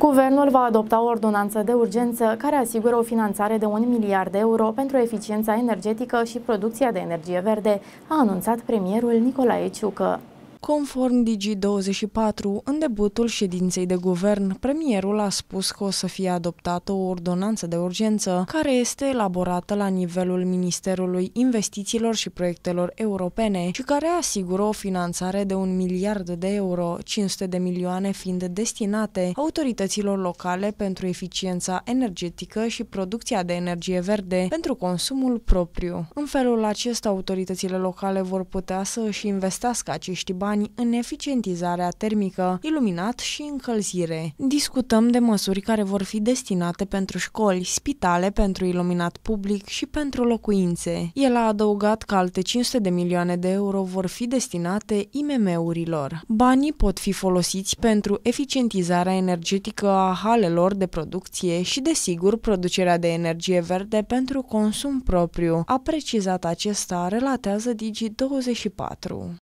Guvernul va adopta o ordonanță de urgență care asigură o finanțare de 1 miliard de euro pentru eficiența energetică și producția de energie verde, a anunțat premierul Nicolae Ciucă. Conform Digi24, în debutul ședinței de guvern, premierul a spus că o să fie adoptată o ordonanță de urgență care este elaborată la nivelul Ministerului Investițiilor și Proiectelor Europene și care asigură o finanțare de un miliard de euro, 500 de milioane fiind destinate autorităților locale pentru eficiența energetică și producția de energie verde pentru consumul propriu. În felul acesta, autoritățile locale vor putea să își investească acești bani bani în eficientizarea termică, iluminat și încălzire. Discutăm de măsuri care vor fi destinate pentru școli, spitale, pentru iluminat public și pentru locuințe. El a adăugat că alte 500 de milioane de euro vor fi destinate IMM-urilor. Banii pot fi folosiți pentru eficientizarea energetică a halelor de producție și, desigur, producerea de energie verde pentru consum propriu, a precizat acesta, relatează Digi24.